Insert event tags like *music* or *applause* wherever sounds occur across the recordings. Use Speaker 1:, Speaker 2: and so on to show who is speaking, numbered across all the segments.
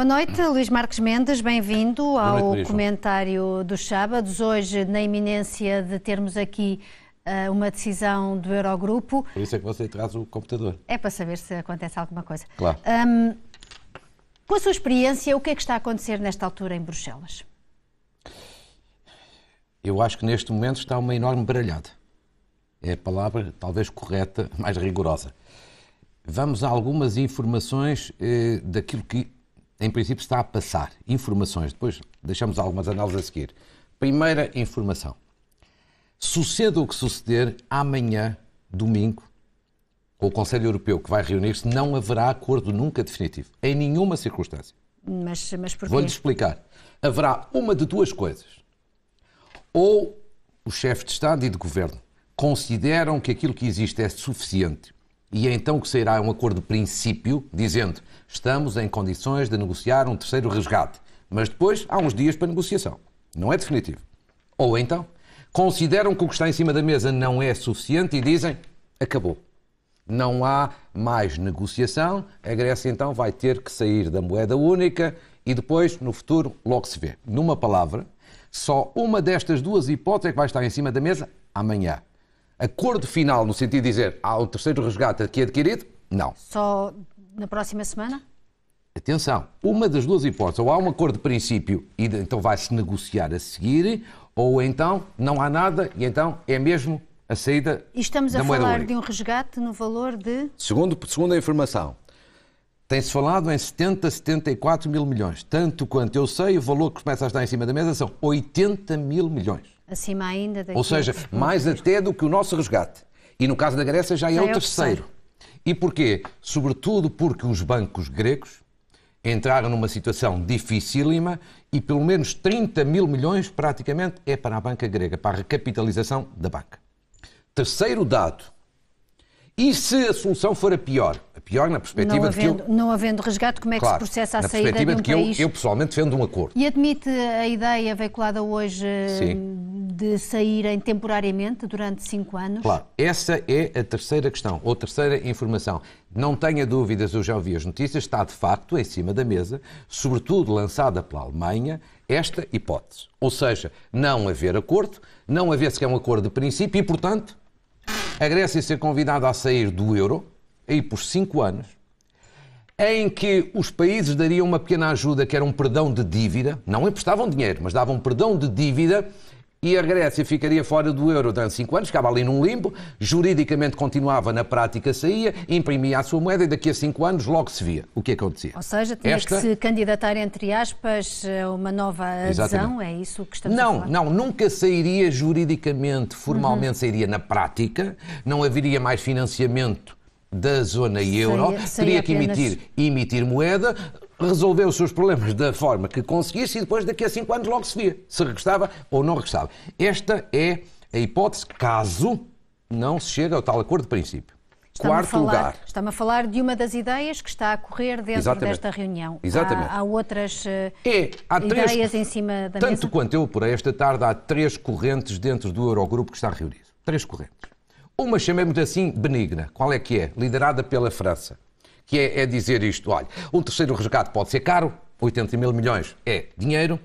Speaker 1: Boa noite, Luís Marques Mendes, bem-vindo ao noite, comentário dos sábados. Hoje, na iminência de termos aqui uh, uma decisão do Eurogrupo.
Speaker 2: Por isso é que você traz o computador.
Speaker 1: É para saber se acontece alguma coisa. Claro. Um, com a sua experiência, o que é que está a acontecer nesta altura em Bruxelas?
Speaker 2: Eu acho que neste momento está uma enorme baralhada. É a palavra talvez correta, mais rigorosa. Vamos a algumas informações eh, daquilo que em princípio, está a passar informações. Depois deixamos algumas análises a seguir. Primeira informação. Suceda o que suceder, amanhã, domingo, com o Conselho Europeu que vai reunir-se, não haverá acordo nunca definitivo, em nenhuma circunstância.
Speaker 1: Mas, mas porquê? Vou-lhe
Speaker 2: explicar. Haverá uma de duas coisas. Ou o chefe de Estado e de Governo consideram que aquilo que existe é suficiente e é então que sairá um acordo de princípio dizendo estamos em condições de negociar um terceiro resgate, mas depois há uns dias para negociação. Não é definitivo. Ou então consideram que o que está em cima da mesa não é suficiente e dizem acabou. Não há mais negociação, a Grécia então vai ter que sair da moeda única e depois, no futuro, logo se vê. Numa palavra, só uma destas duas hipóteses é que vai estar em cima da mesa amanhã acordo final no sentido de dizer há ah, o terceiro resgate aqui adquirido? Não.
Speaker 1: Só na próxima semana?
Speaker 2: Atenção, uma das duas hipóteses, ou há um acordo de princípio e então vai-se negociar a seguir, ou então não há nada e então é mesmo a saída E estamos a falar única.
Speaker 1: de um resgate no valor de...
Speaker 2: Segundo, segundo a informação, tem-se falado em 70, 74 mil milhões. Tanto quanto eu sei, o valor que começa a estar em cima da mesa são 80 mil milhões.
Speaker 1: Acima ainda daquilo. Ou seja, mais
Speaker 2: até do que o nosso resgate. E no caso da Grécia já é, é o, terceiro. o terceiro. E porquê? Sobretudo porque os bancos gregos entraram numa situação dificílima e pelo menos 30 mil milhões praticamente é para a banca grega, para a recapitalização da banca. Terceiro dado. E se a solução for a pior? É pior na perspectiva não havendo, de que
Speaker 1: eu... Não havendo resgate, como é que claro, se processa a saída de um de que país? Eu,
Speaker 2: eu pessoalmente defendo um acordo.
Speaker 1: E admite a ideia veiculada hoje Sim. de saírem temporariamente durante cinco anos? Claro,
Speaker 2: essa é a terceira questão, ou terceira informação. Não tenha dúvidas, eu já ouvi as notícias, está de facto em cima da mesa, sobretudo lançada pela Alemanha, esta hipótese. Ou seja, não haver acordo, não haver sequer um acordo de princípio e, portanto, a Grécia ser convidada a sair do euro, aí por cinco anos, em que os países dariam uma pequena ajuda, que era um perdão de dívida, não emprestavam dinheiro, mas davam perdão de dívida, e a Grécia ficaria fora do euro durante cinco anos, ficava ali num limbo, juridicamente continuava, na prática saía, imprimia a sua moeda e daqui a cinco anos logo se via o que acontecia. Ou seja, tinha Esta... que se
Speaker 1: candidatar, entre aspas, a uma nova adesão, Exatamente. é isso que estamos não, a falar?
Speaker 2: Não, não, nunca sairia juridicamente, formalmente uhum. sairia na prática, não haveria mais financiamento da zona euro, seria, seria teria que emitir, apenas... emitir moeda, resolver os seus problemas da forma que conseguisse e depois daqui a cinco anos logo se via se regressava ou não regressava Esta é a hipótese caso não se chegue ao tal acordo de princípio.
Speaker 1: está Quarto a falar, lugar. Está-me a falar de uma das ideias que está a correr dentro Exatamente. desta reunião. Exatamente. Há, há outras eh, é, há três, ideias em cima da tanto mesa. Tanto
Speaker 2: quanto eu por esta tarde, há três correntes dentro do Eurogrupo que está reunido. Três correntes. Uma, chamemos assim, benigna. Qual é que é? Liderada pela França. Que é, é dizer isto: olha, um terceiro resgate pode ser caro, 80 mil milhões é dinheiro,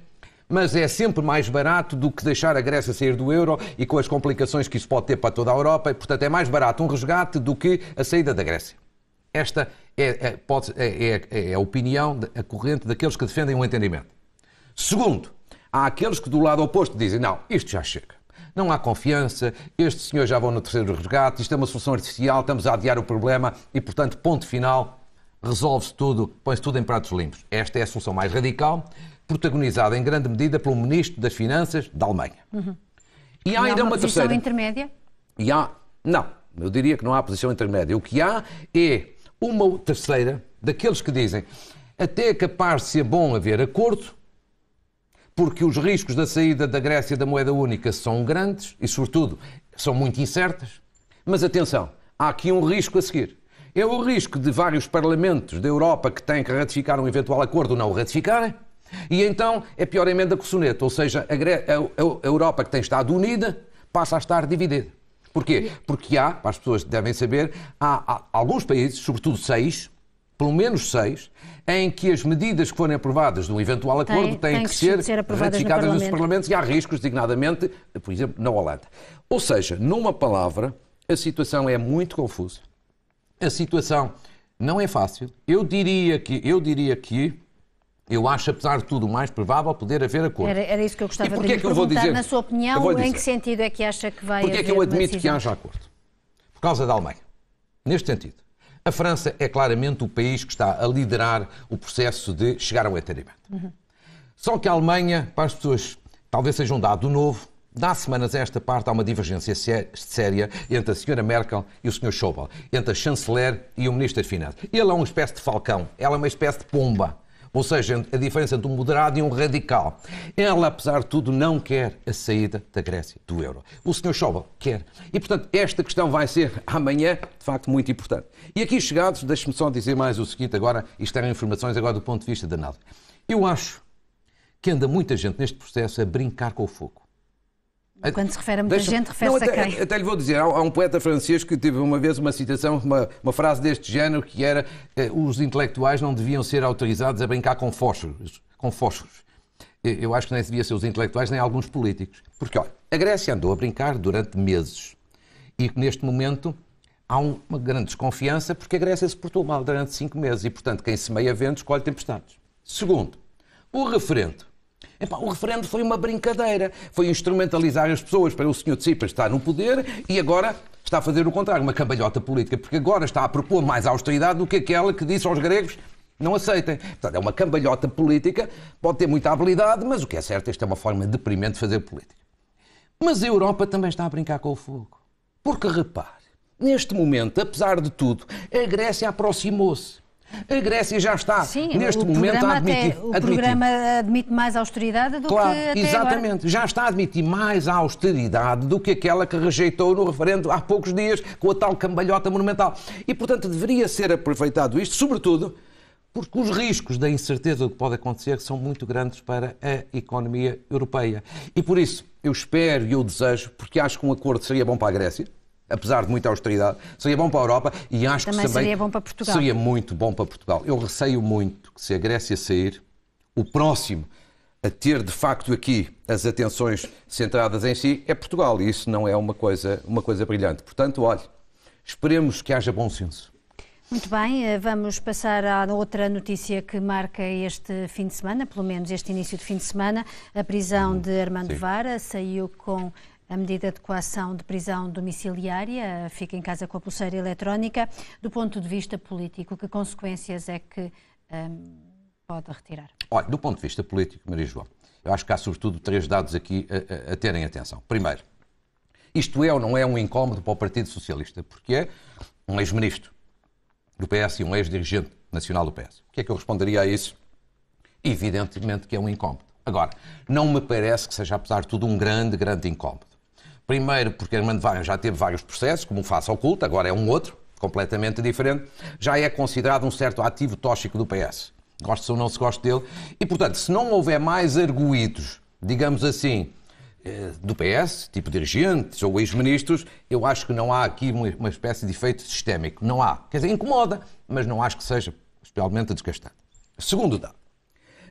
Speaker 2: mas é sempre mais barato do que deixar a Grécia sair do euro e com as complicações que isso pode ter para toda a Europa, e portanto é mais barato um resgate do que a saída da Grécia. Esta é, é, pode, é, é, é a opinião a corrente daqueles que defendem o um entendimento. Segundo, há aqueles que do lado oposto dizem: não, isto já chega não há confiança, este senhor já vão no terceiro resgate, isto é uma solução artificial, estamos a adiar o problema e, portanto, ponto final, resolve-se tudo, põe-se tudo em pratos limpos. Esta é a solução mais radical, protagonizada em grande medida pelo Ministro das Finanças da Alemanha.
Speaker 1: Uhum. E há ainda uma, uma terceira. intermédia?
Speaker 2: E há. Não, eu diria que não há posição intermédia. O que há é uma terceira daqueles que dizem até é capaz de ser bom haver acordo porque os riscos da saída da Grécia da moeda única são grandes e, sobretudo, são muito incertas. Mas atenção, há aqui um risco a seguir. É o risco de vários parlamentos da Europa que têm que ratificar um eventual acordo não o ratificarem. E então é pior a emenda que o soneto, ou seja, a, Europa que tem estado unida passa a estar dividida. Porquê? Porque há, para as pessoas devem saber, há alguns países, sobretudo seis, pelo menos seis, em que as medidas que forem aprovadas num eventual acordo tem, têm que, que, ser, ser ratificadas no nos Parlamentos e há riscos, designadamente, por exemplo, na Holanda. Ou seja, numa palavra, a situação é muito confusa. A situação não é fácil. Eu diria que, eu diria que, eu acho, apesar de tudo, mais provável poder haver acordo. Era,
Speaker 1: era isso que eu gostava de lhe é perguntar. Dizer, na sua opinião, dizer, em que sentido é que acha que vai Porque é que eu admito que haja
Speaker 2: acordo? Por causa da Alemanha. Neste sentido. A França é claramente o país que está a liderar o processo de chegar ao entendimento. Uhum. Só que a Alemanha, para as pessoas, talvez seja um dado novo, há semanas a esta parte há uma divergência séria entre a senhora Merkel e o senhor Schäuble, entre a chanceler e o ministro das Finanças. Ele é uma espécie de falcão, ela é uma espécie de pomba. Ou seja, a diferença entre um moderado e um radical. Ela, apesar de tudo, não quer a saída da Grécia do euro. O senhor Schauble quer. E, portanto, esta questão vai ser amanhã, de facto, muito importante. E aqui chegados, deixe-me só dizer mais o seguinte agora, isto eram informações agora do ponto de vista da análise. Eu acho que anda muita gente neste processo a brincar com o fogo.
Speaker 1: Quando se refere a muita Deixa... gente, refere-se a quem?
Speaker 2: Até lhe vou dizer, há, um poeta francês que teve uma vez uma citação, uma, uma frase deste género, que era eh, os intelectuais não deviam ser autorizados a brincar com fósforos. Com fósforos. Eu acho que nem devia ser os intelectuais, nem alguns políticos. Porque, olha, a Grécia andou a brincar durante meses. E neste momento há uma grande desconfiança porque a Grécia se portou mal durante cinco meses. E, portanto, quem semeia vento escolhe tempestades. Segundo, o referendo Epá, o referendo foi uma brincadeira. Foi instrumentalizar as pessoas para o senhor Tsipras estar no poder e agora está a fazer o contrário, uma cambalhota política, porque agora está a propor mais austeridade do que aquela que disse aos gregos não aceitem. Portanto, é uma cambalhota política, pode ter muita habilidade, mas o que é certo, é esta é uma forma deprimente de fazer política. Mas a Europa também está a brincar com o fogo. Porque repare, neste momento, apesar de tudo, a Grécia aproximou-se. A Grécia já está, Sim, neste momento, a admitir. Até, o admitir. programa
Speaker 1: admite mais austeridade do claro, que. Até exatamente.
Speaker 2: Agora. Já está a admitir mais austeridade do que aquela que rejeitou no referendo há poucos dias, com a tal cambalhota monumental. E, portanto, deveria ser aproveitado isto, sobretudo porque os riscos da incerteza do que pode acontecer são muito grandes para a economia europeia. E por isso, eu espero e eu desejo, porque acho que um acordo seria bom para a Grécia, apesar de muita austeridade, seria bom para a Europa e acho também que também seria bom para Portugal. Seria muito bom para Portugal. Eu receio muito que se a Grécia sair, o próximo a ter de facto aqui as atenções centradas em si é Portugal e isso não é uma coisa, uma coisa brilhante. Portanto, olhe, esperemos que haja bom senso.
Speaker 1: Muito bem, eh, vamos passar à outra notícia que marca este fim de semana, pelo menos este início de fim de semana. A prisão hum, de Armando Sim. Vara saiu com a medida de coação de prisão domiciliária fica em casa com a pulseira eletrónica. Do ponto de vista político, que consequências é que um, pode retirar?
Speaker 2: Olha, do ponto de vista político, Maria João, eu acho que há sobretudo três dados aqui a, a, a terem atenção. Primeiro, isto é ou não é um incómodo para o Partido Socialista, porque é um ex-ministro do PS e um ex-dirigente nacional do PS. O que é que eu responderia a isso? Evidentemente que é um incómodo. Agora, não me parece que seja, apesar de tudo, um grande, grande incómodo. Primeiro, porque Armando Vargas já teve vários processos, como o Faça oculta, agora é um outro, completamente diferente, já é considerado um certo ativo tóxico do PS. Gosto ou não se gosta dele. E, portanto, se não houver mais arguídos, digamos assim, eh, do PS, tipo dirigentes ou ex-ministros, eu acho que não há aqui uma espécie de efeito sistémico. Não há. Quer dizer, incomoda, mas não acho que seja especialmente desgastante. Segundo dado.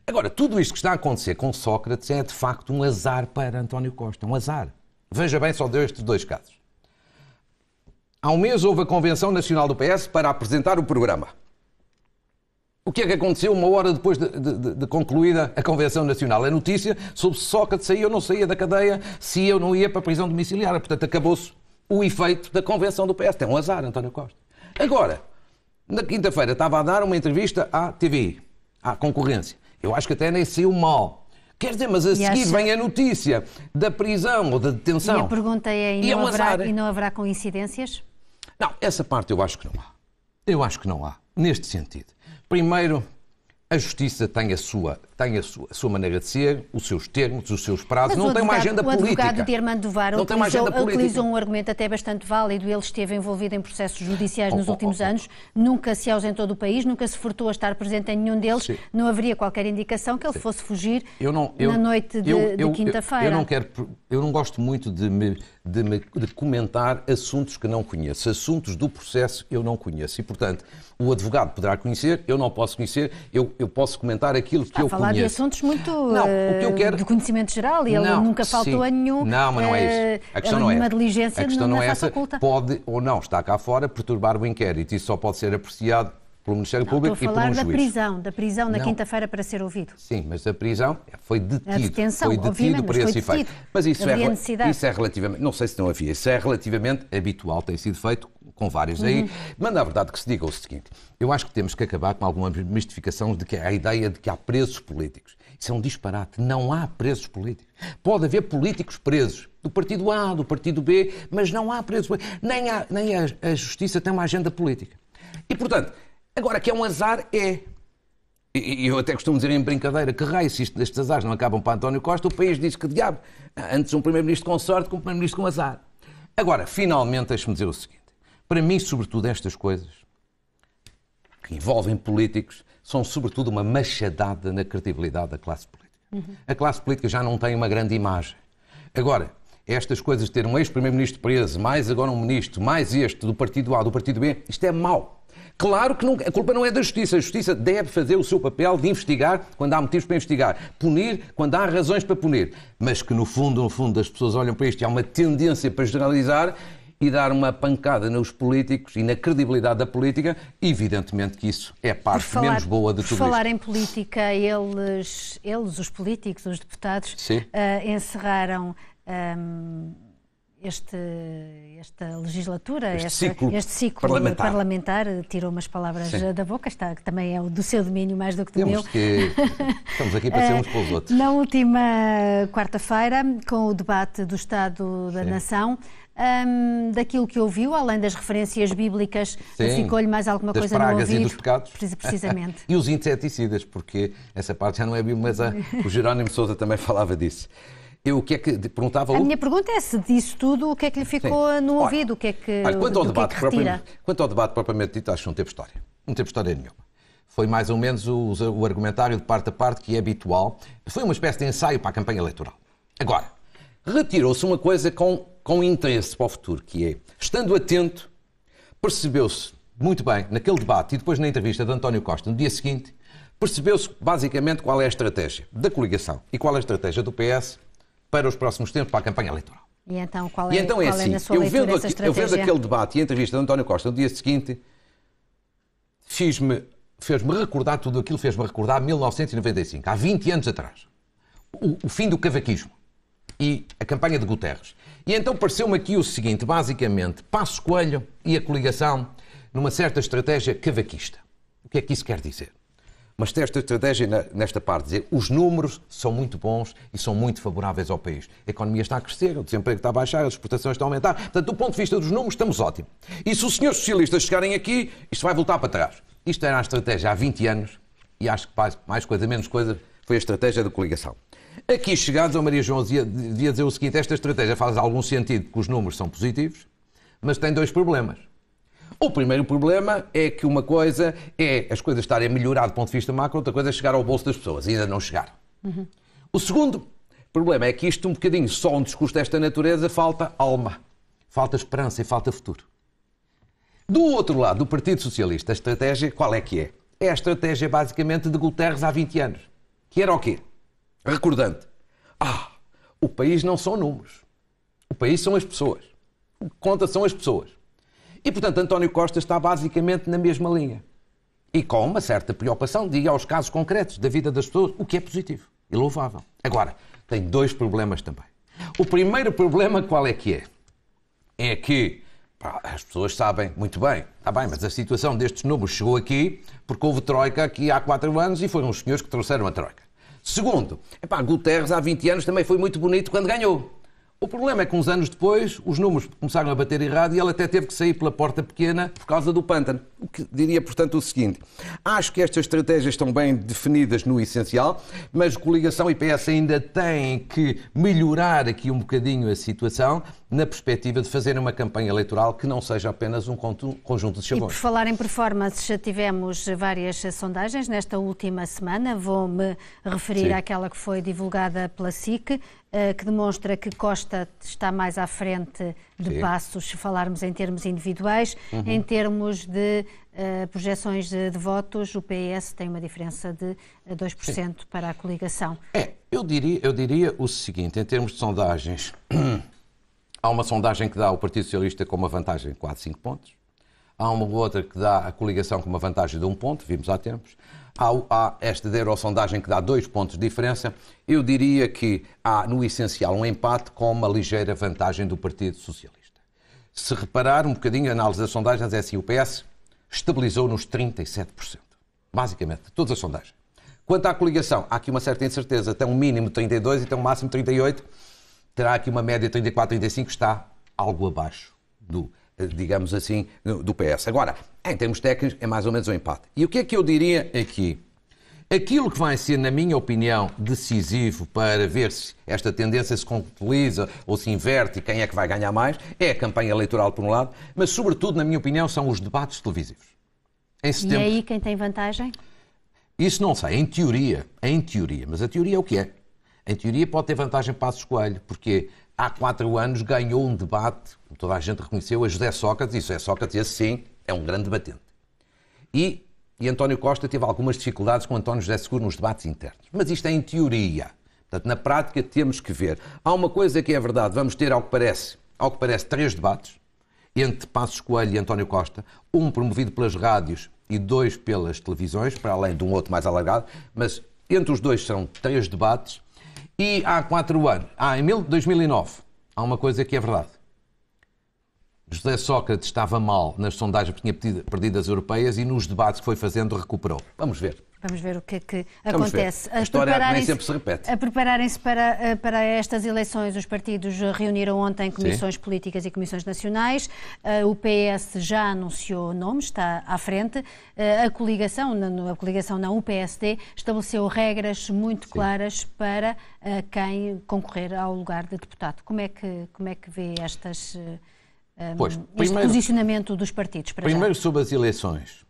Speaker 2: Agora, tudo isto que está a acontecer com Sócrates é de facto um azar para António Costa. Um azar. Veja bem, só deu estes dois casos. Há um mês houve a Convenção Nacional do PS para apresentar o programa. O que é que aconteceu uma hora depois de, de, de concluída a Convenção Nacional? A notícia sobre se Sócrates saía ou não saía da cadeia, se eu não ia para a prisão domiciliar. Portanto, acabou-se o efeito da Convenção do PS. Tem é um azar, António Costa. Agora, na quinta-feira estava a dar uma entrevista à TVI, à concorrência. Eu acho que até nem saiu mal Quer dizer, mas a e seguir acha... vem a notícia da prisão ou da detenção. E a
Speaker 1: pergunta é, e, e, é não haverá, e não haverá coincidências?
Speaker 2: Não, essa parte eu acho que não há. Eu acho que não há, neste sentido. Primeiro, a justiça tem a sua tem a sua, a sua, maneira de ser, os seus termos, os seus prazos, não tem uma agenda política. O advogado de
Speaker 1: Armando não utilizou, tem uma agenda política. utilizou um argumento até bastante válido. Ele esteve envolvido em processos judiciais oh, nos oh, últimos oh, oh, anos, nunca se ausentou do país, nunca se furtou a estar presente em nenhum deles. Sim. Não haveria qualquer indicação que ele Sim. fosse fugir
Speaker 2: eu não, eu, na noite de, de quinta-feira. Eu, não quero, eu não gosto muito de, me, de, me, de comentar assuntos que não conheço. Assuntos do processo eu não conheço. E, portanto, o advogado poderá conhecer, eu não posso conhecer, eu, eu posso comentar aquilo que Está eu conheço falar conheço. de
Speaker 1: assuntos muito não, o que eu eh, quero... de conhecimento geral e ele nunca faltou sim. a nenhum. Não, mas não é isso. Eh, a questão não é. Uma diligência a questão não é essa.
Speaker 2: Pode ou não está cá fora perturbar o inquérito. Isso só pode ser apreciado pelo Ministério não, Público e pelo um juiz. Estou a falar da
Speaker 1: prisão, da prisão na quinta-feira para ser ouvido.
Speaker 2: Sim, mas a prisão foi detido. A detenção, foi detido por esse efeito. Mas isso é, isso é relativamente, não sei se não havia, isso é relativamente habitual, tem sido feito com vários uhum. aí. Mas na verdade que se diga o seguinte: eu acho que temos que acabar com alguma mistificação de que a ideia de que há presos políticos. Isso é um disparate. Não há presos políticos. Pode haver políticos presos do partido A, do partido B, mas não há presos. Nem, há, nem a, a justiça tem uma agenda política. E portanto, agora que é um azar, é. E eu até costumo dizer em brincadeira que raio, se isto, estes azares não acabam para António Costa, o país diz que diabo. Antes um primeiro-ministro com sorte com um primeiro-ministro com azar. Agora, finalmente, deixe-me dizer o seguinte. Para mim, sobretudo, estas coisas que envolvem políticos são, sobretudo, uma machadada na credibilidade da classe política. Uhum. A classe política já não tem uma grande imagem. Agora, estas coisas de ter um ex-primeiro-ministro preso, mais agora um ministro, mais este do partido A, do partido B, isto é mau. Claro que não, a culpa não é da justiça. A justiça deve fazer o seu papel de investigar quando há motivos para investigar, punir quando há razões para punir. Mas que no fundo, no fundo, as pessoas olham para isto e há uma tendência para generalizar e dar uma pancada nos políticos e na credibilidade da política, evidentemente que isso é a parte falar, menos boa de tudo falar isto. falar em
Speaker 1: política, eles, eles, os políticos, os deputados, uh, encerraram... Um, ehm, este, esta legislatura, este, esta, ciclo, este ciclo parlamentar. parlamentar. tirou umas palavras Sim. da boca, está, que também é do seu domínio mais do que do Temos meu. Que,
Speaker 2: estamos aqui para ser uns para os eh, outros.
Speaker 1: Na última quarta-feira, com o debate do Estado da Nação, um, daquilo que ouviu, além das referências bíblicas, ficou-lhe mais alguma das coisa pragas no ouvido? E dos
Speaker 2: pecados. Precisamente. *laughs* e os inseticidas, porque essa parte já não é bíblica, mas a, o Jerónimo Souza também falava disso. Eu o que é que perguntava? A minha
Speaker 1: pergunta é se disso tudo o que é que lhe ficou Sim. no ouvido, olha, o que é que olha, quanto ao debate, que é que
Speaker 2: quanto ao debate propriamente dito, acho que não teve história. Não teve história nenhuma foi mais ou menos o, o, argumentário de parte a parte que é habitual. Foi uma espécie de ensaio para a campanha eleitoral. Agora, retirou-se uma coisa com com interesse para o futuro, que é, estando atento, percebeu-se muito bem naquele debate e depois na entrevista de António Costa, no dia seguinte, percebeu-se basicamente qual é a estratégia da coligação e qual é a estratégia do PS para os próximos tempos, para a campanha eleitoral.
Speaker 1: E então qual é, e então é, é assim, é eu vendo, eu vendo aquele
Speaker 2: debate e a entrevista de António Costa no dia seguinte, fiz-me fez-me recordar tudo aquilo, fez-me recordar 1995, há 20 anos atrás. O, o fim do cavaquismo e a campanha de Guterres. E então pareceu-me aqui o seguinte, basicamente, Passo Coelho e a coligação numa certa estratégia cavaquista. O que é que isso quer dizer? Mas tem esta estratégia nesta parte, dizer os números são muito bons e são muito favoráveis ao país. A economia está a crescer, o desemprego está a baixar, as exportações estão a aumentar. Portanto, do ponto de vista dos números, estamos ótimos. E se os senhores socialistas chegarem aqui, isto vai voltar para trás. Isto era a estratégia há 20 anos e acho que mais coisa, menos coisa, foi a estratégia da coligação. Aqui chegados, a Maria João devia, dizer o seguinte: esta estratégia faz algum sentido, porque os números são positivos, mas tem dois problemas. O primeiro problema é que uma coisa é as coisas estarem a melhorar do ponto de vista macro, outra coisa é chegar ao bolso das pessoas e ainda não chegar. Uhum. O segundo problema é que isto, um bocadinho, só um discurso desta natureza, falta alma, falta esperança e falta futuro. Do outro lado, do Partido Socialista, a estratégia qual é que é? É a estratégia basicamente de Guterres há 20 anos, que era o quê? recordante. Ah, o país não são números. O país são as pessoas. O que conta são as pessoas. E, portanto, António Costa está basicamente na mesma linha. E com uma certa preocupação, diga aos casos concretos da vida das pessoas, o que é positivo e louvável. Agora, tem dois problemas também. O primeiro problema qual é que é? É que pá, as pessoas sabem muito bem, está bem, mas a situação destes números chegou aqui porque houve troika aqui há quatro anos e foram os senhores que trouxeram a troika. Segundo, epá, Guterres há 20 anos também foi muito bonito quando ganhou. O problema é que uns anos depois os números começaram a bater errado e ele até teve que sair pela porta pequena por causa do pântano. O que diria, portanto, o seguinte: acho que estas estratégias estão bem definidas no essencial, mas coligação e PS ainda têm que melhorar aqui um bocadinho a situação na perspectiva de fazer uma campanha eleitoral que não seja apenas um conjunto de chavões. E por
Speaker 1: falar em performance, já tivemos várias sondagens nesta última semana. Vou-me referir Sim. àquela que foi divulgada pela SIC, eh, que demonstra que Costa está mais à frente de Sim. passos, se falarmos em termos individuais. Uhum. Em termos de uh, projeções de, de, votos, o PS tem uma diferença de 2% eh, Sim. para a coligação. É,
Speaker 2: eu diria, eu diria o seguinte, em termos de sondagens. *clears throat* Há uma sondagem que dá o Partido Socialista com uma vantagem de 4, 5 pontos. Há uma outra que dá a coligação com uma vantagem de 1 um ponto, vimos há tempos. Há, há esta da sondagem que dá 2 pontos de diferença. Eu diria que há, no essencial, um empate com uma ligeira vantagem do Partido Socialista. Se reparar um bocadinho a análise das sondagens, é assim: o PS estabilizou nos 37%. Basicamente, todas as sondagens. Quanto à coligação, há aqui uma certa incerteza. Tem um mínimo de 32 e tem um máximo de 38 terá aqui uma média 34, 35, está algo abaixo do, eh, digamos assim, do PS. Agora, em termos técnicos, é mais ou menos um empate. E o que é que eu diria aqui? Aquilo que vai ser, na minha opinião, decisivo para ver se esta tendência se concretiza ou se inverte e quem é que vai ganhar mais é a campanha eleitoral, por um lado, mas, sobretudo, na minha opinião, são os debates televisivos.
Speaker 1: Em e aí quem tem vantagem?
Speaker 2: Isso não sei, em teoria, em teoria, mas a teoria é o que é em teoria, pode ter vantagem para Passos Coelho, porque há quatro anos ganhou um debate, como toda a gente reconheceu, a José Sócrates, e José Sócrates, esse sim, é um grande debatente. E, e António Costa teve algumas dificuldades com António José Seguro nos debates internos. Mas isto é em teoria. Portanto, na prática temos que ver. Há uma coisa que é verdade, vamos ter, ao que parece, ao que parece três debates, entre Passos Coelho e António Costa, um promovido pelas rádios e dois pelas televisões, para além de um outro mais alargado, mas entre os dois são três debates e há quatro anos, ah, em 2009, há uma coisa que é verdade. José Sócrates estava mal nas sondagens porque tinha perdido, as europeias e nos debates que foi fazendo recuperou. Vamos ver.
Speaker 1: Vamos ver o que é que acontece. A, a história nem sempre se repete. A prepararem-se para, eh, para estas eleições, os partidos reuniram ontem comissões Sim. políticas e comissões nacionais. Eh, o PS já anunciou nomes, está à frente. Eh, a coligação, a coligação não, o PSD, estabeleceu regras muito Sim. claras para quem concorrer ao lugar de deputado. Como é que, como é que vê estas, pois, este primeiro, posicionamento dos partidos? primeiro
Speaker 2: já? sobre as eleições.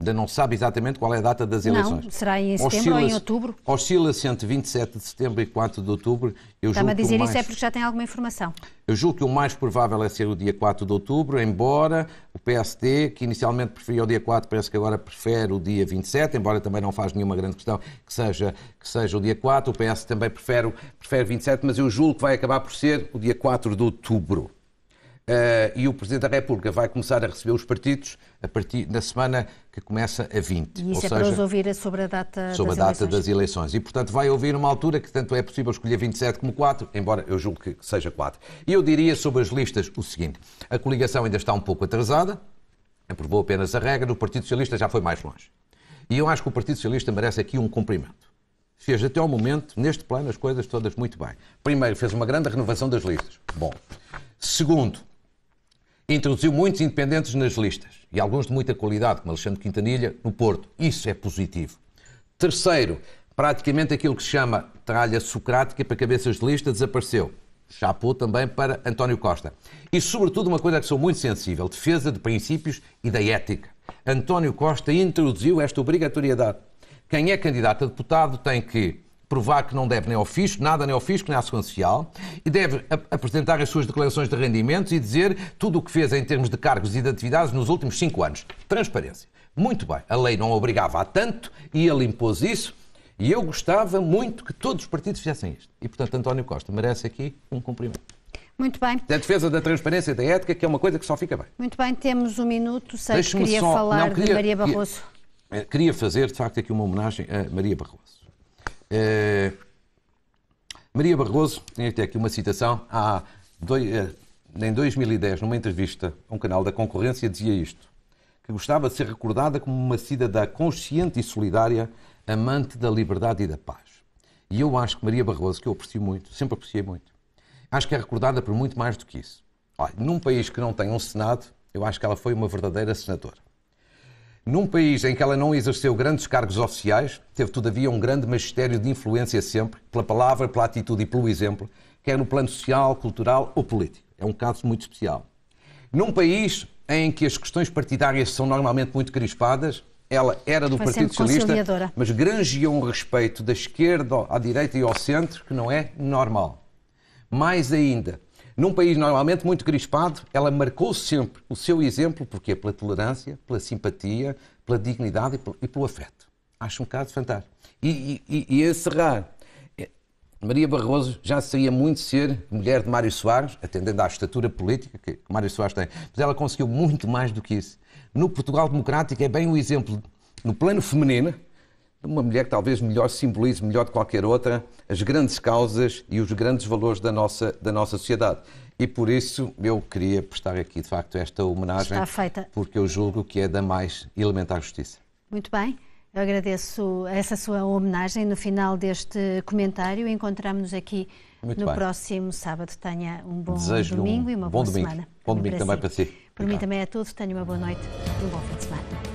Speaker 2: Ainda não sabe exatamente qual é a data das eleições. Não,
Speaker 1: será em setembro ou em outubro?
Speaker 2: Oscila-se entre 27 de setembro e 4 de outubro. Eu Está-me a dizer mais... isso é
Speaker 1: porque já tem alguma informação.
Speaker 2: Eu julgo que o mais provável é ser o dia 4 de outubro, embora o PSD, que inicialmente preferia o dia 4, parece que agora prefere o dia 27, embora também não faz nenhuma grande questão que seja, que seja o dia 4. O PS também prefere, prefere 27, mas eu julgo que vai acabar por ser o dia 4 de outubro. Eh, e o Presidente da República vai começar a receber os partidos a partir da semana que começa a 20. E isso Ou é para os nos
Speaker 1: ouvir sobre a data sobre das a data eleições. das
Speaker 2: eleições. E, portanto, vai ouvir numa altura que tanto é possível escolher 27 como 4, embora eu julgo que seja 4. E eu diria sobre as listas o seguinte: a coligação ainda está um pouco atrasada, aprovou apenas a regra, o Partido Socialista já foi mais longe. E eu acho que o Partido Socialista merece aqui um cumprimento fez até ao momento, neste plano, as coisas todas muito bem. Primeiro, fez uma grande renovação das listas. Bom. Segundo, Introduziu muitos independentes nas listas e alguns de muita qualidade, como Alexandre Quintanilha, no Porto. Isso é positivo. Terceiro, praticamente aquilo que se chama tralha socrática para cabeças de lista desapareceu. Chapou também para António Costa. E, sobretudo, uma coisa que sou muito sensível: defesa de princípios e da ética. António Costa introduziu esta obrigatoriedade. Quem é candidato a deputado tem que provar que não deve nem ao fisco, nada nem ao fisco, nem à Segurança Social, e deve apresentar as suas declarações de rendimentos e dizer tudo o que fez em termos de cargos e de atividades nos últimos cinco anos. Transparência. Muito bem, a lei não obrigava a tanto e ele impôs isso, e eu gostava muito que todos os partidos fizessem isto. E, portanto, António Costa merece aqui um cumprimento. Muito bem. Da é defesa da transparência e da ética, que é uma coisa que só fica bem.
Speaker 1: Muito bem, temos um minuto, sei que queria só... falar não, queria... de Maria Barroso.
Speaker 2: Eh, queria fazer, de facto, aqui uma homenagem a Maria Barroso eh, Maria Barroso, tem até aqui uma citação, há eh, dois, em 2010, numa entrevista a um canal da concorrência, dizia isto, que gostava de ser recordada como uma cidadã consciente e solidária, amante da liberdade e da paz. E eu acho que Maria Barroso, que eu aprecio muito, sempre apreciei muito, acho que é recordada por muito mais do que isso. Olha, num país que não tem um Senado, eu acho que ela foi uma verdadeira senadora. Num país em que ela não exerceu grandes cargos oficiais, teve todavia um grande magistério de influência sempre, pela palavra, pela atitude e pelo exemplo, quer no plano social, cultural ou político. É um caso muito especial. Num país em que as questões partidárias são normalmente muito crispadas, ela era do Foi Partido Socialista, mas granjeou um respeito da esquerda à direita e ao centro que não é normal. Mais ainda, num país normalmente muito crispado, ela marcou sempre o seu exemplo, porque pela tolerância, pela simpatia, pela dignidade e pelo, e pelo afeto. Acho um caso fantástico. E, e, e encerrar, é, Maria Barroso já seria muito ser mulher de Mário Soares, atendendo à estatura política que Mário Soares tem, mas ela conseguiu muito mais do que isso. No Portugal Democrático é bem o um exemplo, no plano feminino, uma mulher que talvez melhor simbolize, melhor de qualquer outra, as grandes causas e os grandes valores da nossa, da nossa sociedade. E por isso eu queria prestar aqui, de facto, esta homenagem. Está feita. Porque eu julgo que é da mais elementar justiça.
Speaker 1: Muito bem. Eu agradeço essa sua homenagem. No final deste comentário, encontramos-nos aqui Muito no bem. próximo sábado. Tenha um bom domingo um e uma bom boa domingo. semana. Bom também domingo para também si. para si. Por mim também é a todos. Tenha uma boa noite e um bom fim de semana.